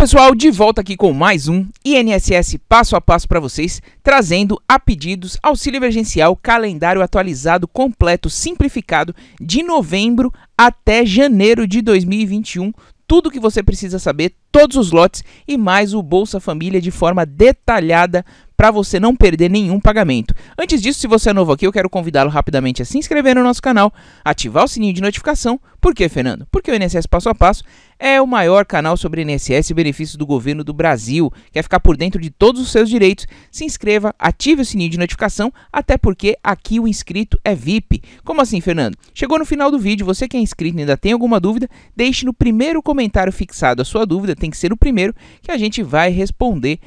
pessoal, de volta aqui com mais um INSS passo a passo para vocês, trazendo a pedidos auxílio emergencial calendário atualizado completo simplificado de novembro até janeiro de 2021. Tudo o que você precisa saber, todos os lotes e mais o Bolsa Família de forma detalhada para você não perder nenhum pagamento. Antes disso, se você é novo aqui, eu quero convidá-lo rapidamente a se inscrever no nosso canal, ativar o sininho de notificação. Por quê, Fernando? Porque o INSS Passo a Passo é o maior canal sobre INSS e benefícios do governo do Brasil. Quer ficar por dentro de todos os seus direitos? Se inscreva, ative o sininho de notificação, até porque aqui o inscrito é VIP. Como assim, Fernando? Chegou no final do vídeo, você que é inscrito e ainda tem alguma dúvida, deixe no primeiro comentário fixado a sua dúvida, tem que ser o primeiro que a gente vai responder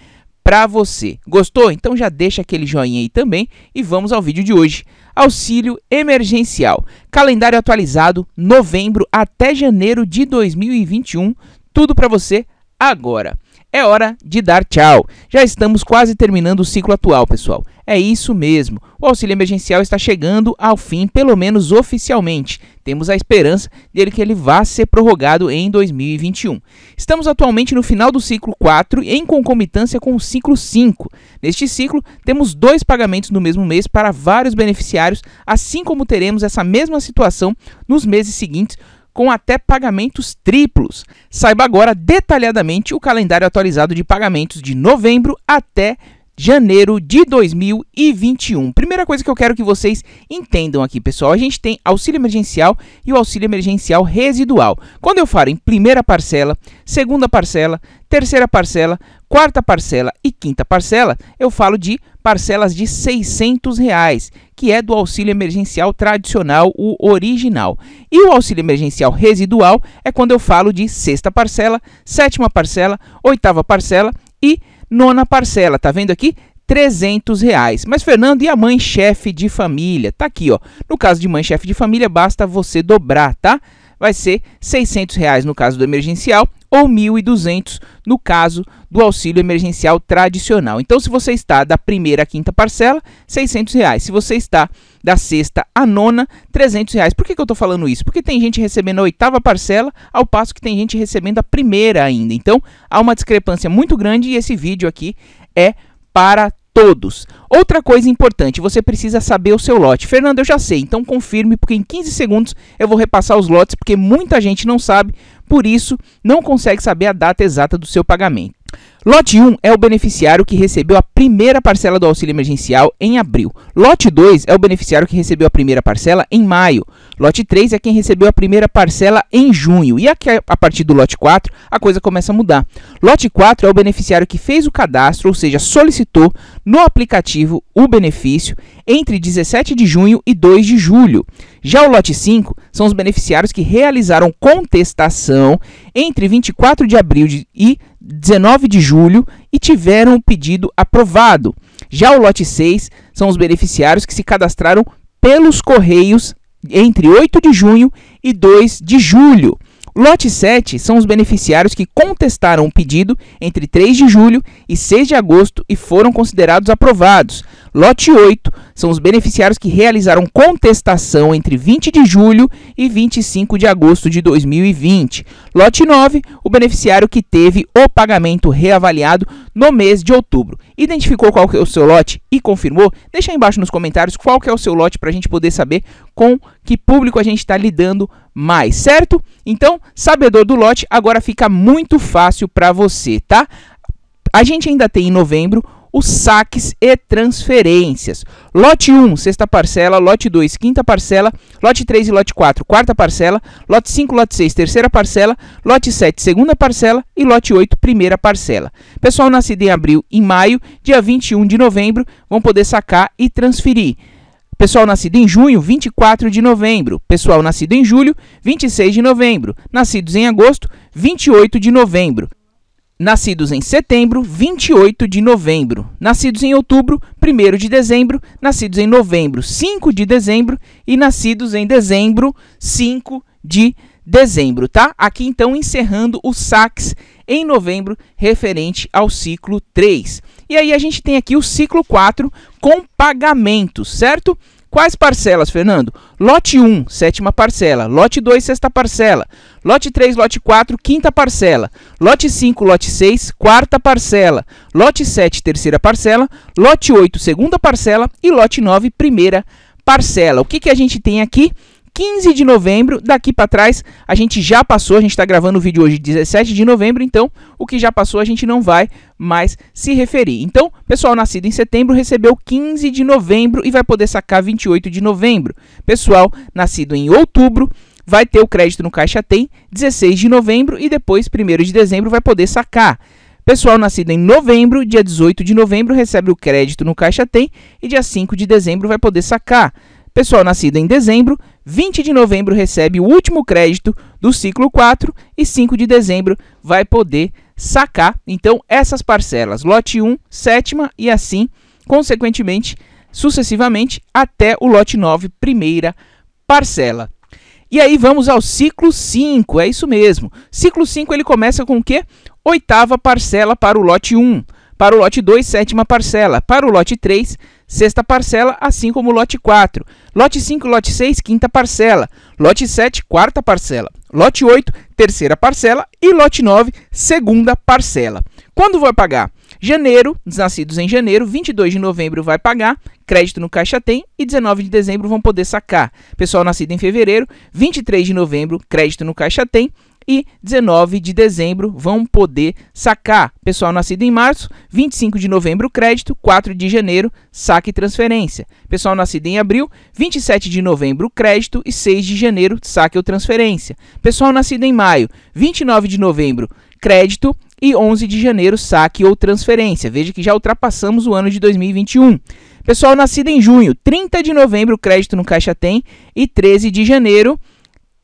para você. Gostou? Então já deixa aquele joinha aí também e vamos ao vídeo de hoje. Auxílio emergencial. Calendário atualizado novembro até janeiro de 2021. Tudo para você agora. É hora de dar tchau. Já estamos quase terminando o ciclo atual, pessoal. É isso mesmo. O auxílio emergencial está chegando ao fim, pelo menos oficialmente. Temos a esperança dele que ele vá ser prorrogado em 2021. Estamos atualmente no final do ciclo 4, em concomitância com o ciclo 5. Neste ciclo, temos dois pagamentos no mesmo mês para vários beneficiários, assim como teremos essa mesma situação nos meses seguintes com até pagamentos triplos. Saiba agora detalhadamente o calendário atualizado de pagamentos de novembro até janeiro de 2021. Primeira coisa que eu quero que vocês entendam aqui, pessoal, a gente tem auxílio emergencial e o auxílio emergencial residual. Quando eu falo em primeira parcela, segunda parcela, terceira parcela, quarta parcela e quinta parcela, eu falo de parcelas de 600 reais, que é do auxílio emergencial tradicional, o original. E o auxílio emergencial residual é quando eu falo de sexta parcela, sétima parcela, oitava parcela e nona parcela, tá vendo aqui? 300 reais. Mas Fernando, e a mãe chefe de família? Tá aqui, ó. No caso de mãe chefe de família, basta você dobrar, tá? Vai ser 600 reais no caso do emergencial ou 1.200 no caso do auxílio emergencial tradicional. Então, se você está da primeira à quinta parcela, 600 reais. Se você está da sexta à nona, 300 reais. Por que, que eu estou falando isso? Porque tem gente recebendo a oitava parcela, ao passo que tem gente recebendo a primeira ainda. Então, há uma discrepância muito grande e esse vídeo aqui é para todos. Outra coisa importante, você precisa saber o seu lote. Fernando, eu já sei, então confirme, porque em 15 segundos eu vou repassar os lotes, porque muita gente não sabe, por isso não consegue saber a data exata do seu pagamento. Lote 1 é o beneficiário que recebeu a primeira parcela do auxílio emergencial em abril. Lote 2 é o beneficiário que recebeu a primeira parcela em maio. Lote 3 é quem recebeu a primeira parcela em junho. E aqui, a partir do lote 4, a coisa começa a mudar. Lote 4 é o beneficiário que fez o cadastro, ou seja, solicitou no aplicativo o benefício entre 17 de junho e 2 de julho. Já o lote 5 são os beneficiários que realizaram contestação entre 24 de abril e 19 de julho e tiveram o pedido aprovado. Já o lote 6 são os beneficiários que se cadastraram pelos correios entre 8 de junho e 2 de julho. Lote 7 são os beneficiários que contestaram o pedido entre 3 de julho e 6 de agosto e foram considerados aprovados. Lote 8 são os beneficiários que realizaram contestação entre 20 de julho e 25 de agosto de 2020. Lote 9, o beneficiário que teve o pagamento reavaliado no mês de outubro. Identificou qual que é o seu lote e confirmou? Deixa aí embaixo nos comentários qual que é o seu lote para a gente poder saber com que público a gente está lidando mais, certo? Então, sabedor do lote, agora fica muito fácil para você, tá? A gente ainda tem em novembro os saques e transferências. Lote 1, sexta parcela, lote 2, quinta parcela, lote 3 e lote 4, quarta parcela, lote 5, lote 6, terceira parcela, lote 7, segunda parcela e lote 8, primeira parcela. Pessoal nascido em abril e maio, dia 21 de novembro, vão poder sacar e transferir. Pessoal nascido em junho, 24 de novembro. Pessoal nascido em julho, 26 de novembro. Nascidos em agosto, 28 de novembro. Nascidos em setembro, 28 de novembro. Nascidos em outubro, 1 de dezembro. Nascidos em novembro, 5 de dezembro. E nascidos em dezembro, 5 de dezembro, tá? Aqui então encerrando o sax em novembro referente ao ciclo 3. E aí a gente tem aqui o ciclo 4 com pagamentos, certo? Quais parcelas, Fernando? Lote 1, sétima parcela. Lote 2, sexta parcela. Lote 3, lote 4, quinta parcela. Lote 5, lote 6, quarta parcela. Lote 7, terceira parcela. Lote 8, segunda parcela. E lote 9, primeira parcela. O que, que a gente tem aqui? 15 de novembro, daqui para trás a gente já passou, a gente está gravando o vídeo hoje 17 de novembro, então o que já passou a gente não vai mais se referir. Então, pessoal nascido em setembro recebeu 15 de novembro e vai poder sacar 28 de novembro. Pessoal nascido em outubro vai ter o crédito no Caixa Tem 16 de novembro e depois 1 de dezembro vai poder sacar. Pessoal nascido em novembro, dia 18 de novembro recebe o crédito no Caixa Tem e dia 5 de dezembro vai poder sacar. Pessoal nascido em dezembro 20 de novembro recebe o último crédito do ciclo 4 e 5 de dezembro vai poder sacar então essas parcelas, lote 1, sétima e assim consequentemente, sucessivamente até o lote 9, primeira parcela. E aí vamos ao ciclo 5, é isso mesmo. Ciclo 5 ele começa com o quê? Oitava parcela para o lote 1, para o lote 2, sétima parcela. Para o lote 3, sexta parcela, assim como o lote 4. Lote 5 lote 6, quinta parcela. Lote 7, quarta parcela. Lote 8, terceira parcela. E lote 9, segunda parcela. Quando vai pagar? Janeiro, os nascidos em janeiro, 22 de novembro vai pagar, crédito no caixa tem, e 19 de dezembro vão poder sacar. Pessoal nascido em fevereiro, 23 de novembro, crédito no caixa tem, e 19 de dezembro vão poder sacar. Pessoal nascido em março, 25 de novembro crédito, 4 de janeiro saque e transferência. Pessoal nascido em abril, 27 de novembro crédito e 6 de janeiro saque ou transferência. Pessoal nascido em maio, 29 de novembro crédito e 11 de janeiro saque ou transferência. Veja que já ultrapassamos o ano de 2021. Pessoal nascido em junho, 30 de novembro crédito no Caixa Tem e 13 de janeiro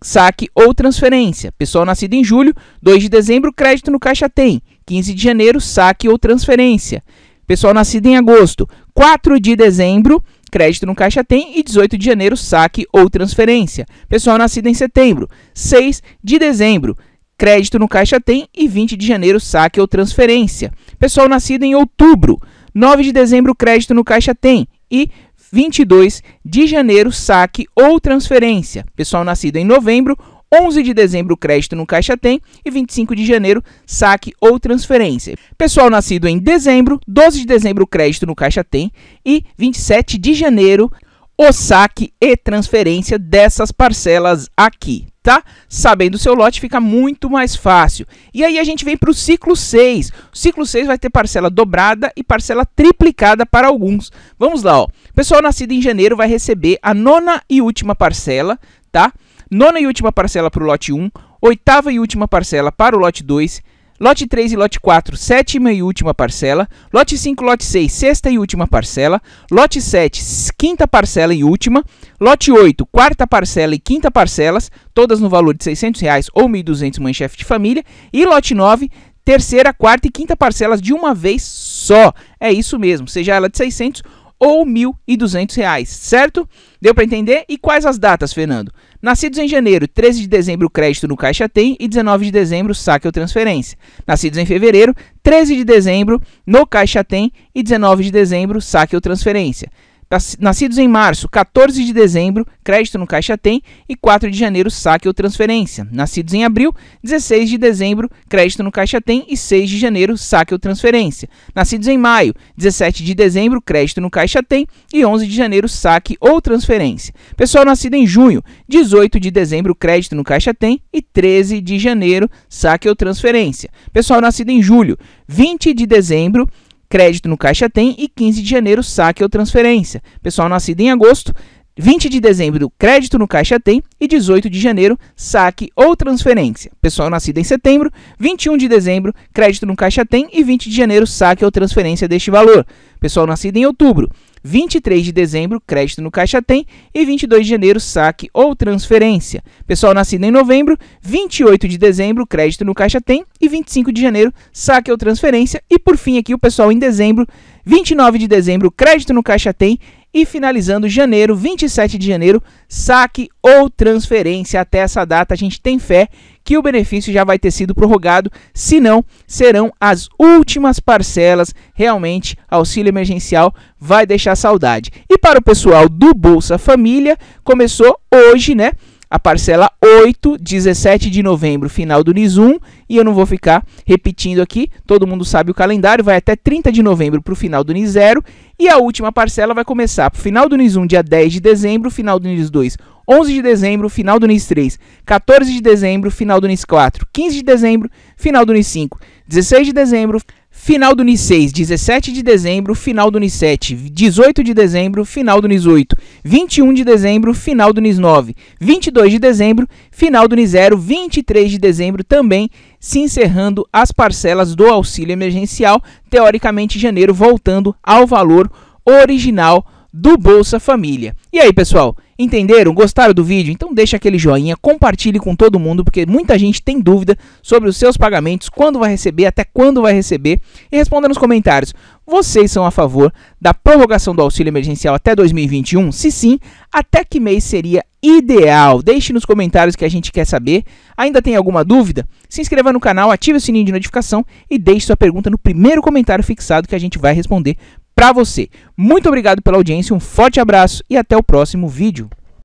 saque ou transferência. Pessoal nascido em julho, 2 de dezembro, crédito no caixa tem. 15 de janeiro, saque ou transferência. Pessoal nascido em agosto, 4 de dezembro, crédito no caixa tem e 18 de janeiro, saque ou transferência. Pessoal nascido em setembro, 6 de dezembro, crédito no caixa tem e 20 de janeiro, saque ou transferência. Pessoal nascido em outubro, 9 de dezembro, crédito no caixa tem e 22 de janeiro, saque ou transferência. Pessoal nascido em novembro, 11 de dezembro, crédito no Caixa Tem e 25 de janeiro, saque ou transferência. Pessoal nascido em dezembro, 12 de dezembro, crédito no Caixa Tem e 27 de janeiro, o saque e transferência dessas parcelas aqui, tá? Sabendo o seu lote fica muito mais fácil. E aí a gente vem para o ciclo 6. O ciclo 6 vai ter parcela dobrada e parcela triplicada para alguns. Vamos lá, ó. O pessoal nascido em janeiro vai receber a nona e última parcela, tá? Nona e última parcela para o lote 1, oitava e última parcela para o lote 2, Lote 3 e lote 4, sétima e última parcela. Lote 5, lote 6, sexta e última parcela. Lote 7, quinta parcela e última. Lote 8, quarta parcela e quinta parcelas, todas no valor de R$ 600 reais ou 1.200 mãe chefe de família. E lote 9, terceira, quarta e quinta parcelas de uma vez só. É isso mesmo, seja ela de R$ 600 ou R$ 1.200, certo? Deu para entender? E quais as datas, Fernando? Nascidos em janeiro, 13 de dezembro, crédito no Caixa Tem e 19 de dezembro, saque ou transferência. Nascidos em fevereiro, 13 de dezembro, no Caixa Tem e 19 de dezembro, saque ou transferência. Nascidos em março, 14 de dezembro, crédito no caixa tem e 4 de janeiro, saque ou transferência. Nascidos em abril, 16 de dezembro, crédito no caixa tem e 6 de janeiro, saque ou transferência. Nascidos em maio, 17 de dezembro, crédito no caixa tem e 11 de janeiro, saque ou transferência. Pessoal nascido em junho, 18 de dezembro, crédito no caixa tem e 13 de janeiro, saque ou transferência. Pessoal nascido em julho, 20 de dezembro, crédito no caixa tem e 15 de janeiro saque ou transferência. Pessoal nascido em agosto, 20 de dezembro crédito no caixa tem e 18 de janeiro saque ou transferência. Pessoal nascido em setembro, 21 de dezembro crédito no caixa tem e 20 de janeiro saque ou transferência deste valor. Pessoal nascido em outubro, 23 de dezembro, crédito no Caixa Tem. E 22 de janeiro, saque ou transferência. Pessoal nascido em novembro, 28 de dezembro, crédito no Caixa Tem. E 25 de janeiro, saque ou transferência. E por fim aqui o pessoal em dezembro, 29 de dezembro, crédito no Caixa Tem e finalizando janeiro, 27 de janeiro, saque ou transferência. Até essa data a gente tem fé que o benefício já vai ter sido prorrogado, se não, serão as últimas parcelas. Realmente, auxílio emergencial vai deixar saudade. E para o pessoal do Bolsa Família, começou hoje, né? a parcela 8, 17 de novembro, final do NIS 1, e eu não vou ficar repetindo aqui, todo mundo sabe o calendário, vai até 30 de novembro para o final do NIS 0, e a última parcela vai começar para o final do NIS 1, dia 10 de dezembro, final do NIS 2, 11 de dezembro, final do NIS 3, 14 de dezembro, final do NIS 4, 15 de dezembro, final do NIS 5, 16 de dezembro, Final do Uni6, 17 de dezembro, final do Uni7, 18 de dezembro, final do Uni8, 21 de dezembro, final do Uni9, 22 de dezembro, final do Uni0, 23 de dezembro também se encerrando as parcelas do auxílio emergencial, teoricamente janeiro voltando ao valor original do Bolsa Família. E aí, pessoal, entenderam? Gostaram do vídeo? Então deixa aquele joinha, compartilhe com todo mundo, porque muita gente tem dúvida sobre os seus pagamentos, quando vai receber, até quando vai receber. E responda nos comentários. Vocês são a favor da prorrogação do auxílio emergencial até 2021? Se sim, até que mês seria ideal? Deixe nos comentários que a gente quer saber. Ainda tem alguma dúvida? Se inscreva no canal, ative o sininho de notificação e deixe sua pergunta no primeiro comentário fixado que a gente vai responder para você. Muito obrigado pela audiência, um forte abraço e até o próximo vídeo.